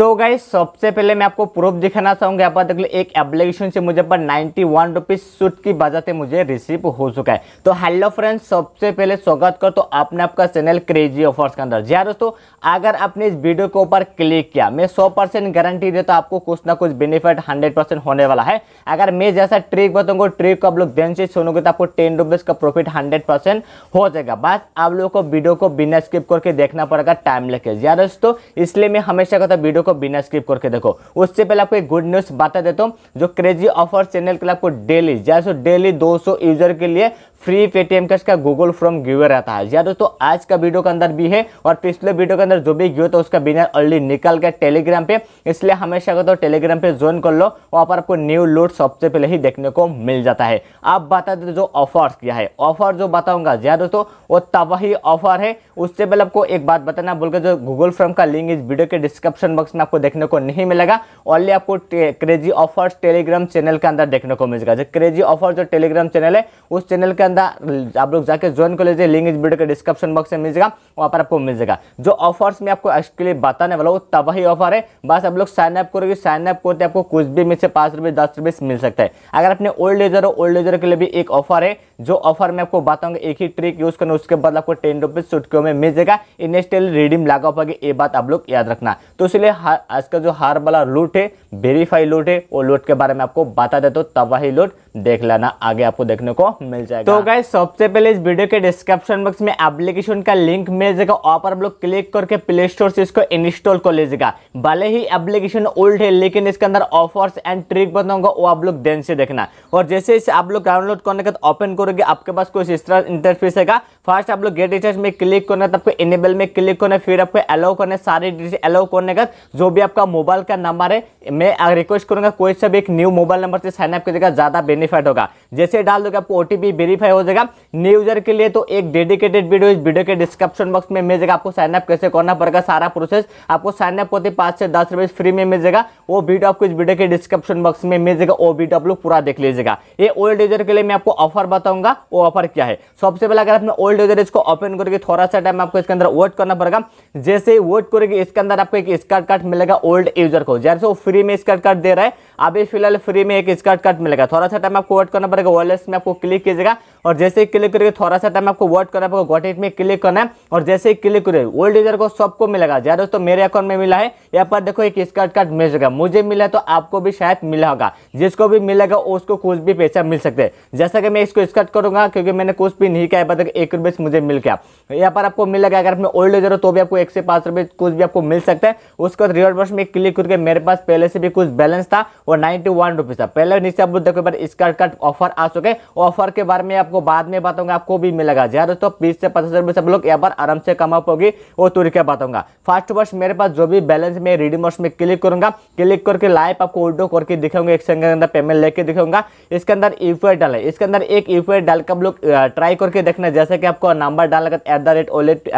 तो गई सबसे पहले मैं आपको प्रूफ दिखाना चाहूंगा यहाँ पर देख लो एक एप्लीकेशन से मुझे पर 91 वन रुपीज़ सूट की वजह से मुझे रिसीव हो चुका है तो हेलो फ्रेंड्स सबसे पहले स्वागत कर तो आपने आपका चैनल क्रेजी ऑफर्स के अंदर जी हाँ दोस्तों अगर आपने इस वीडियो के ऊपर क्लिक किया मैं सौ परसेंट गारंटी देता तो आपको कुछ ना कुछ बेनिफिट हंड्रेड परसेंट होने वाला है अगर मैं जैसा ट्रिक बताऊंगा ट्रिक को आप लोग देन से सुनोगे तो आपको टेन रुपीज़ का प्रॉफिट हंड्रेड परसेंट हो जाएगा बस आप लोगों को वीडियो को बिना स्किप करके देखना पड़ेगा टाइम लेके जी हाँ दोस्तों इसलिए मैं हमेशा कहता वीडियो को बिना स्किप करके देखो उससे पहले आपको एक गुड न्यूज़ बता देता हूँ जो क्रेजी ऑफर चैनल के लिए आपको डेली जैसे डेली 200 यूजर के लिए फ्री पेटीएम कैश का गूगल फ्रॉम गिवे रहता है या दोस्तों आज का वीडियो के अंदर भी है और पिछले वीडियो के अंदर जो भी गिवे था उसका बिना अर्ली निकल गया टेलीग्राम पे इसलिए हमेशा कहते हो टेलीग्राम पे ज्वाइन कर लो वहाँ पर आपको न्यू लोड सबसे पहले ही देखने को मिल जाता है आप बता दे जो ऑफर्स किया है ऑफर जो बताऊंगा या दोस्तों वो तबाही ऑफर है उससे पहले आपको एक बात बताना बोल जो गूगल फ्रॉम का लिंक इस वीडियो के डिस्क्रिप्शन बॉक्स में ऑप्शन आपको देखने को नहीं मिलेगा ऑनली आपको क्रेजी ऑफर्स टेलीग्राम चैनल के अंदर देखने को मिलेगा जो क्रेजी ऑफर जो टेलीग्राम चैनल है उस चैनल के अंदर आप लोग जाकर ज्वाइन कर लीजिए लिंक इस वीडियो के डिस्क्रिप्शन बॉक्स में मिल जाएगा वहाँ पर आपको मिल जाएगा जो ऑफर्स में आपको एक्चुअली बताने वाला वो तबाही ऑफर है बस आप लोग साइन अप करोगे साइन अप करते आपको कुछ भी में से पाँच रुपये दस रुपये मिल सकता है अगर अपने ओल्ड एजर हो ओल्ड एजर के लिए भी एक ऑफर है जो ऑफर मैं आपको बताऊंगा एक ही ट्रिक यूज करना उसके बाद आपको टेन रुपीज सुटकियों में मिल जाएगा इनेस्टेल रिडीम लगा पाएगी ये बात आप लोग याद रखना तो इसलिए आज का जो हार वाला लूट है वेरीफाई लूट है वो लूट के बारे में आपको बता देता हूँ तबाही लूट देख लेना आगे आपको देखने को मिल जाएगा तो गाइज सबसे पहले इस वीडियो के डिस्क्रिप्शन बॉक्स में एप्लीकेशन का लिंक मिल जाएगा वहाँ पर आप लोग क्लिक करके प्ले स्टोर से इसको इंस्टॉल कर लीजिएगा भले ही एप्लीकेशन ओल्ड है लेकिन इसके अंदर ऑफर्स एंड ट्रिक बताऊंगा वो आप लोग देन से देखना और जैसे इसे आप लोग डाउनलोड करने के बाद ओपन करोगे आपके पास कुछ इस तरह इंटरफेस है फर्स्ट आप लोग गेट रिचार्ज में क्लिक करना आपको इनेबल में क्लिक करना फिर आपको अलाउ करना सारे डिटेल अलाउ करने का जो भी आपका मोबाइल का नंबर है मैं रिक्वेस्ट करूंगा कोई सा भी एक न्यू मोबाइल नंबर से साइनअप करिएगा ज़्यादा बेनिफिट होगा जैसे डाल दोगे आपको ओ वेरीफाई हो जाएगा न्यू यूजर के लिए तो एक डेडिकेटेड वीडियो इस वीडियो के डिस्क्रिप्शन बॉक्स में मिल जाएगा आपको साइनअप कैसे करना पड़ेगा सारा प्रोसेस आपको साइनअप होते पाँच से दस रुपये फ्री में मिल जाएगा वो वीडियो आपको इस वीडियो के डिस्क्रिप्शन बॉक्स में मिल जाएगा वो वीडियो आप लोग पूरा देख लीजिएगा ये ओल्ड यूजर के लिए मैं आपको ऑफर बताऊंगा वो ऑफर क्या है सबसे पहले अगर आपने ओल्ड यूजर इसको ओपन करके थोड़ा सा टाइम आपको इसके अंदर वोट करना पड़ेगा जैसे वोट करेगी इसके अंदर आपको एक स्कार्ट कट मिलेगा ओल्ड यूजर को जैसे वो फ्री में स्कर्ट कट दे रहा है अभी फिलहाल फ्री में एक स्कर्ट कट मिलेगा थोड़ा सा टाइम आपको वर्ट करना पड़ेगा वॉलेस में आपको क्लिक कीजिएगा और जैसे ही क्लिक करिए थोड़ा सा टाइम आपको वर्ट करना पड़ेगा गॉट इट में क्लिक करना है और जैसे ही क्लिक करिए ओल्ड यूजर को सबको मिलेगा जहाँ दोस्तों मेरे अकाउंट में मिला है यहाँ पर देखो एक स्कर्ट कट मिल जाएगा मुझे मिला तो आपको भी शायद मिला होगा जिसको भी मिलेगा उसको कुछ भी पैसा मिल सकते हैं जैसा कि मैं इसको स्कर्ट करूंगा क्योंकि मैंने कुछ भी नहीं किया है एक रुपये मुझे मिल गया यहाँ पर आपको मिलेगा अगर मैं ओल्ड यूजर हो तो भी आपको एक से पाँच रुपये कुछ भी आपको मिल सकता है उसको साथ रिवर्स बॉक्स में क्लिक करके मेरे पास पहले से भी कुछ बैलेंस था वो नाइनटी वन रुपीज था पहले नीचे आप देखो बार इसका कट ऑफर आ चुके ऑफर के बारे में आपको बाद में बताऊंगा आपको भी मिलेगा जी हाँ दोस्तों बीस से पचास रुपए सब लोग यहाँ पर आराम से कमा पाओगे वो तुर तो के बताऊंगा फर्स्ट बॉक्स मेरे पास जो भी बैलेंस में रिडीम बॉक्स में क्लिक करूंगा क्लिक करके लाइव आपको उल्टो करके दिखाऊंगा एक संग अंदर पेमेंट लेके दिखाऊंगा इसके अंदर यूपीआई डाले इसके अंदर एक यूपीआई डाल के आप लोग ट्राई करके देखना जैसे कि आपको नंबर डालना at the rate wallet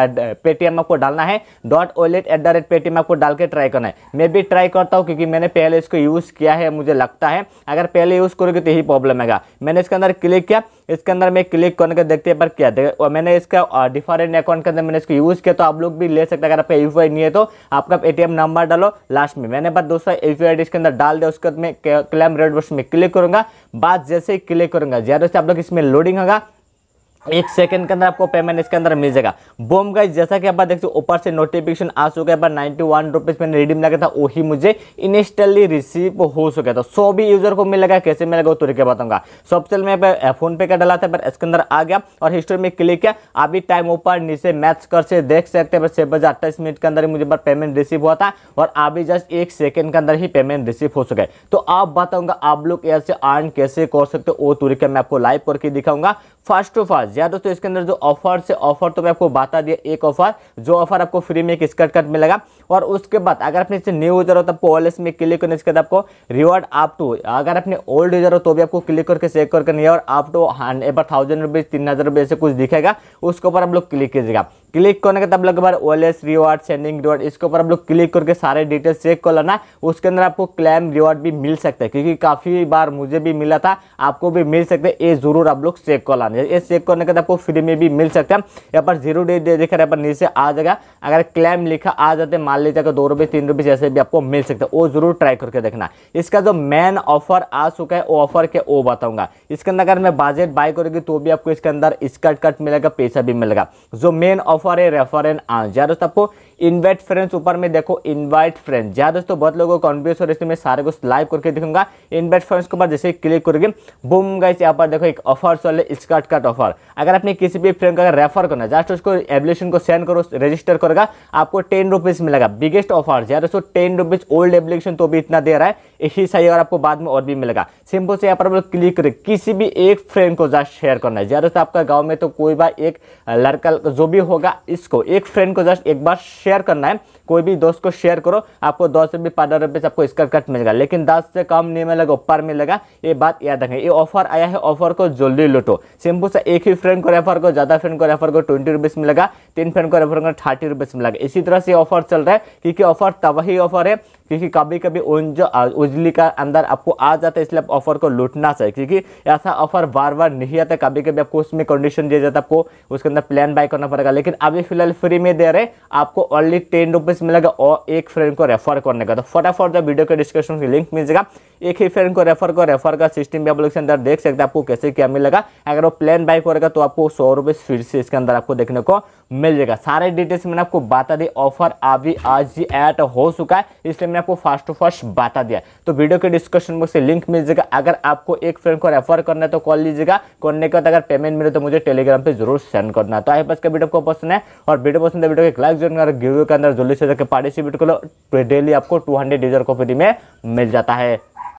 Paytm आपको डालना है dot wallet at the rate Paytm आपको डाल के ट्राई ट्राई करना है मैं भी ट्राई करता हूँ क्योंकि मैंने पहले इसको यूज़ किया है मुझे लगता है अगर पहले यूज़ करोगे तो यही प्रॉब्लम आएगा मैंने इसके अंदर क्लिक किया इसके अंदर मैं क्लिक करने के देखते हैं पर क्या और मैंने इसका डिफरेंट अकाउंट के अंदर मैंने इसको यूज़ किया तो आप लोग भी ले सकते हैं अगर आपका यू नहीं है तो आपका ए नंबर डालो लास्ट में मैंने बाद दूसरा यू पी इसके अंदर डाल दिया उसके बाद मैं क्लैम रेड बॉक्स में क्लिक करूँगा बाद जैसे ही क्लिक करूँगा जैसे आप लोग इसमें लोडिंग होगा एक सेकंड के अंदर आपको पेमेंट इसके अंदर मिल जाएगा बोम गाइज जैसा कि आप देखते हो ऊपर से नोटिफिकेशन आ चुका है पर नाइन्टी वन रुपीज मैंने रिडीम लगा था वही मुझे इंस्टेंटली रिसीव हो चुका था तो सो भी यूजर को मिलेगा कैसे मिलेगा वो तरीके बताऊंगा सबसे पहले मैं फोन पे का डाला था पर इसके अंदर आ गया और हिस्ट्री में क्लिक किया अभी टाइम ऊपर नीचे मैच कर से देख सकते हैं छह बजे अट्ठाईस मिनट के अंदर मुझे पेमेंट रिसीव हुआ था और अभी जस्ट एक सेकेंड के अंदर ही पेमेंट रिसीव हो चुका है तो आप बताऊंगा आप लोग ऐसे अर्न कैसे कर सकते हो वो तरीके मैं आपको लाइव करके दिखाऊंगा फर्स्ट टू ऑल यार दोस्तों इसके अंदर जो ऑफर से ऑफर तो मैं आपको बता दिया एक ऑफर जो ऑफर आपको फ्री में एक स्कर्ट कट मिलेगा और उसके बाद अगर अपने इससे न्यू यूजर हो तो आपको ऑल में क्लिक करने इसके बाद आपको रिवॉर्ड आप टू अगर अपने ओल्ड यूजर हो तो भी आपको क्लिक करके चेक करके नहीं और आप टू एबर थाउजेंड रुपीज़ तीन हज़ार रुपये से कुछ दिखेगा उसके ऊपर आप लोग क्लिक कीजिएगा क्लिक करने के तब लगे बार ओ रिवॉर्ड सेंडिंग रिवार्ड इसके ऊपर आप लोग क्लिक करके सारे डिटेल्स चेक कर लेना उसके अंदर आपको क्लेम रिवार्ड भी मिल सकता है क्योंकि काफ़ी बार मुझे भी मिला था आपको भी मिल सकता है ये जरूर आप लोग चेक कर लाना ये चेक करने के आपको फ्री में भी मिल सकता है यहाँ पर जीरो डेट दे देखा यहाँ पर नीचे आ जाएगा अगर क्लेम लिखा आ जाते मान लीजिए दो रुपये तीन रुपये जैसे भी आपको मिल सकता है वो जरूर ट्राई करके देखना इसका जो मेन ऑफर आ चुका है वो ऑफर के वो बताऊंगा इसके अंदर अगर मैं बजट बाय करूंगी तो भी आपको इसके अंदर स्कर्ट कट मिलेगा पैसा भी मिलेगा जो main offer for a refer and answer invite friends ऊपर में देखो इन्वाइट फ्रेंड्स जहाँ दोस्तों बहुत लोगों को कॉन्फ्यूज हो रहे है मैं सारे को लाइव करके दिखूंगा इनवाइट फ्रेंड्स के ऊपर जैसे क्लिक करके बुम गाइस यहाँ पर देखो एक ऑफर चल स्कर्ट कट ऑफर अगर आपने किसी भी फ्रेंड का रेफर करना जस्ट उसको एप्लीकेशन को सेंड करो रजिस्टर करेगा आपको टेन रुपीज़ मिलेगा बिगेस्ट ऑफर जहाँ दोस्तों टेन रुपीज़ ओल्ड एप्लीकेशन तो भी इतना दे रहा है यही सही और आपको बाद में और भी मिलेगा सिंपल से यहाँ पर क्लिक करें किसी भी एक फ्रेंड को जस्ट शेयर करना है जहाँ दोस्तों आपका गाँव में तो कोई बार एक लड़का जो भी होगा इसको एक फ्रेंड को जस्ट एक बार शेयर करना है कोई भी दोस्त को शेयर करो आपको दस रुपये पंद्रह रुपये आपको इसका कट मिलेगा लेकिन दस से कम नहीं मिलेगा ऊपर मिलेगा ये बात याद रखें ये ऑफर आया है ऑफर को जल्दी लुटो सिंपल से एक ही फ्रेंड को रेफर करो ज़्यादा फ्रेंड को रेफर करो ट्वेंटी रुपीज़ मिलेगा तीन फ्रेंड को रेफर करो थर्टी रुपीज़ मिलेगा इसी तरह से ऑफर चल रहा है क्योंकि ऑफर तब ही ऑफर है क्योंकि कभी कभी उन जो उजली का अंदर आपको आ जाता है इसलिए आप ऑफर को लूटना चाहिए क्योंकि ऐसा ऑफर बार बार नहीं आता कभी कभी आपको उसमें कंडीशन दिया जाता है आपको उसके अंदर प्लान बाय करना पड़ेगा लेकिन अभी फिलहाल फ्री में दे रहे आपको ओनली टेन रुपीज़ मिलेगा और एक फ्रेंड को रेफर करने का तो फटाफट जो वीडियो के डिस्क्रिप्शन की लिंक मिल जाएगा एक ही फ्रेंड को रेफर कर रेफर का सिस्टम भी आप लोग अंदर देख सकते हैं आपको कैसे क्या मिलेगा अगर वो प्लान बाय करेगा तो आपको सौ रुपये फिर से इसके अंदर आपको देखने को मिल जाएगा सारे डिटेल्स मैंने आपको बता दी ऑफर अभी आज ही ऐड हो चुका है इसलिए मैंने आपको फास्ट टू फास्ट बता दिया तो वीडियो के डिस्क्रिप्शन बॉक्स से लिंक मिल जाएगा अगर आपको एक फ्रेंड को रेफर करना है तो कॉल लीजिएगा करने के बाद अगर पेमेंट मिले तो मुझे टेलीग्राम पर जरूर सेंड करना तो आई पास का वीडियो को पसंद है और वीडियो पसंद है वीडियो के लाइक ज्वाइन कर गिवे के अंदर जल्दी से जाकर पार्टिसिपेट करो डेली तो आपको टू हंड्रेड डीजर कॉपी में मिल जाता है